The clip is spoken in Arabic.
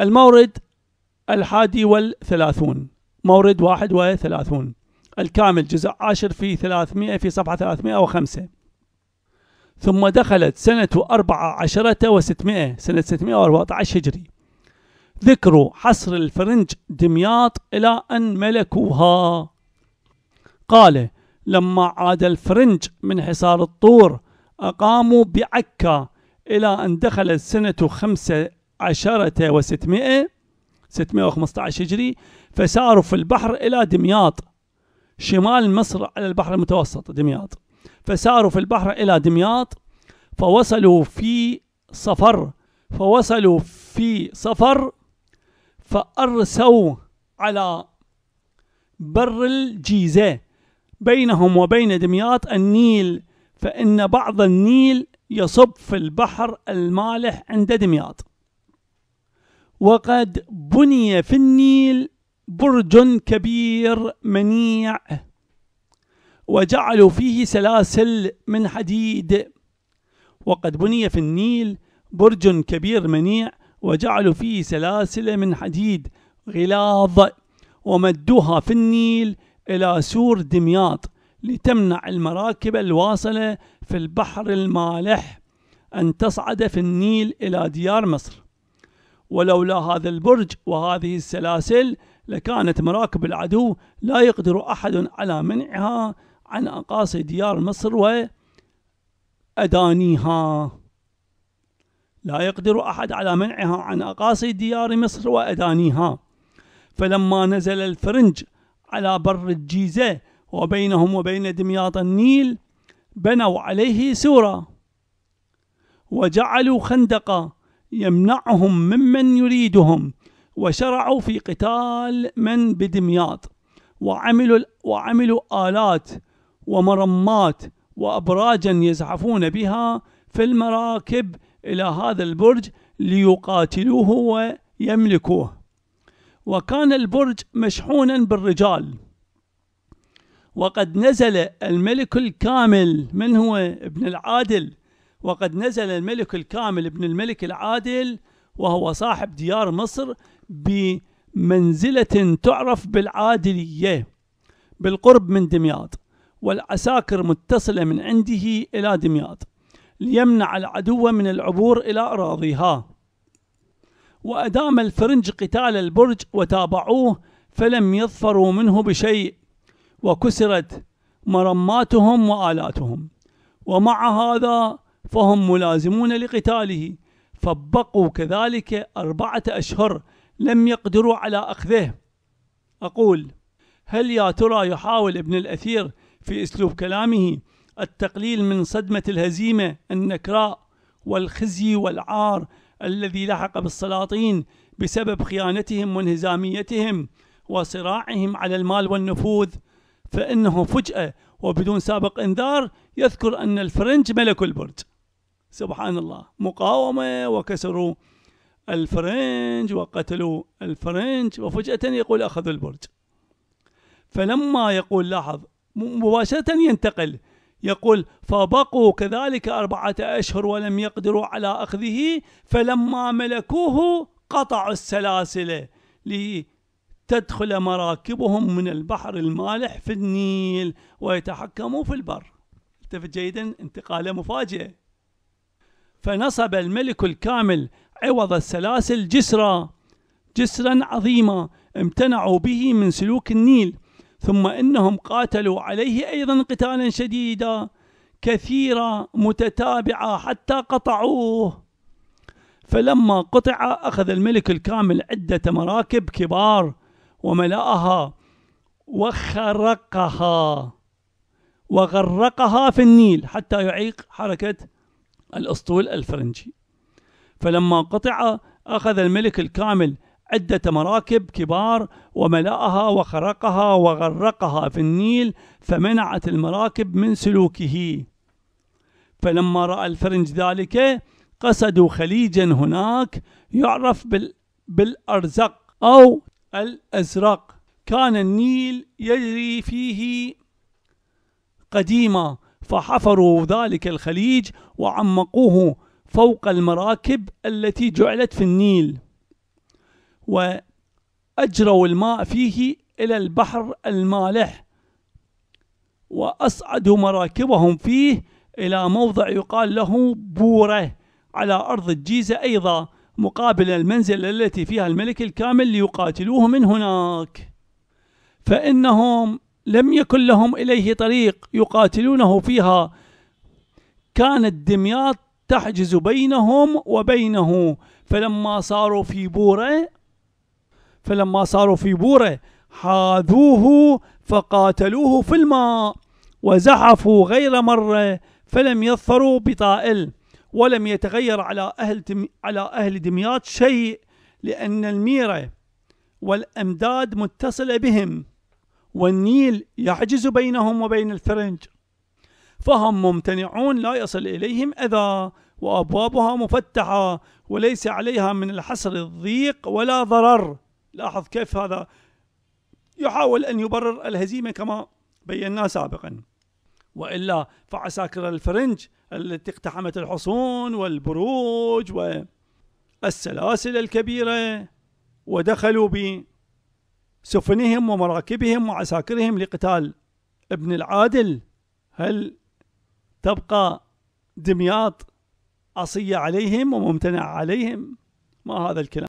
المورد الحادي والثلاثون مورد واحد وثلاثون الكامل جزء عاشر في ثلاثمائة في صفحة 305 ثم دخلت سنة أربعة عشرة وستمائة سنة 614 هجري ذكر حصر الفرنج دمياط إلى أن ملكوها قال لما عاد الفرنج من حصار الطور أقاموا بعكا إلى أن دخلت سنة خمسة عشرة وستمائة ستمائة وخمسة عشر هجري فساروا في البحر إلى دمياط شمال مصر على البحر المتوسط دمياط فساروا في البحر إلى دمياط فوصلوا في صفر فوصلوا في صفر فأرسوا على بر الجيزة بينهم وبين دمياط النيل فإن بعض النيل يصب في البحر المالح عند دمياط وقد بني في النيل برج كبير منيع وجعلوا فيه سلاسل من حديد وقد بني في النيل برج كبير منيع وجعلوا فيه سلاسل من حديد غلاظ ومدوها في النيل إلى سور دمياط لتمنع المراكب الواصلة في البحر المالح أن تصعد في النيل إلى ديار مصر ولولا هذا البرج وهذه السلاسل لكانت مراكب العدو لا يقدر أحد على منعها عن أقاصي ديار مصر وأدانيها لا يقدر أحد على منعها عن أقاصي ديار مصر وأدانيها فلما نزل الفرنج على بر الجيزة وبينهم وبين دمياط النيل بنوا عليه سورة وجعلوا خندقا يمنعهم ممن يريدهم وشرعوا في قتال من بدمياط وعملوا وعملوا آلات ومرمات وأبراجا يزحفون بها في المراكب إلى هذا البرج ليقاتلوه ويملكوه وكان البرج مشحونا بالرجال وقد نزل الملك الكامل من هو ابن العادل وقد نزل الملك الكامل ابن الملك العادل وهو صاحب ديار مصر بمنزلة تعرف بالعادلية بالقرب من دمياط والعساكر متصلة من عنده إلى دمياط ليمنع العدو من العبور إلى أراضيها وأدام الفرنج قتال البرج وتابعوه فلم يظفروا منه بشيء وكسرت مرماتهم وآلاتهم ومع هذا فهم ملازمون لقتاله فبقوا كذلك أربعة أشهر لم يقدروا على أخذه أقول هل يا ترى يحاول ابن الأثير في أسلوب كلامه التقليل من صدمة الهزيمة النكراء والخزي والعار الذي لحق بالسلاطين بسبب خيانتهم وانهزاميتهم وصراعهم على المال والنفوذ فإنه فجأة وبدون سابق إنذار يذكر أن الفرنج ملكوا البرج سبحان الله مقاومة وكسروا الفرنج وقتلوا الفرنج وفجأة يقول أخذوا البرج فلما يقول لاحظ مباشرة ينتقل يقول فبقوا كذلك أربعة أشهر ولم يقدروا على أخذه فلما ملكوه قطعوا السلاسل لتدخل مراكبهم من البحر المالح في النيل ويتحكموا في البر التفت جيدا انتقاله مفاجئ فنصب الملك الكامل عوض السلاسل جسرا جسرا عظيما امتنعوا به من سلوك النيل ثم انهم قاتلوا عليه ايضا قتالا شديدا كثيرا متتابعه حتى قطعوه فلما قطع اخذ الملك الكامل عده مراكب كبار وملأها وخرقها وغرقها في النيل حتى يعيق حركه الأسطول الفرنجي فلما قطع أخذ الملك الكامل عدة مراكب كبار وملأها وخرقها وغرقها في النيل فمنعت المراكب من سلوكه فلما رأى الفرنج ذلك قصدوا خليجا هناك يعرف بال بالأرزق أو الأزرق كان النيل يجري فيه قديما فحفروا ذلك الخليج وعمقوه فوق المراكب التي جعلت في النيل وأجروا الماء فيه إلى البحر المالح وأصعدوا مراكبهم فيه إلى موضع يقال له بورة على أرض الجيزة أيضا مقابل المنزل التي فيها الملك الكامل ليقاتلوه من هناك فإنهم لم يكن لهم إليه طريق يقاتلونه فيها كانت دمياط تحجز بينهم وبينه فلما صاروا في بورة فلما صاروا في بورة حاذوه فقاتلوه في الماء وزحفوا غير مرة فلم يظفروا بطائل ولم يتغير على أهل على أهل دمياط شيء لأن الميرة والأمداد متصلة بهم والنيل يحجز بينهم وبين الفرنج فهم ممتنعون لا يصل إليهم أذى وأبوابها مفتحة وليس عليها من الحصر الضيق ولا ضرر لاحظ كيف هذا يحاول أن يبرر الهزيمة كما بيناه سابقا وإلا فعساكر الفرنج التي اقتحمت الحصون والبروج والسلاسل الكبيرة ودخلوا ب سفنهم ومراكبهم وعساكرهم لقتال ابن العادل هل تبقى دمياط عصية عليهم وممتنع عليهم ما هذا الكلام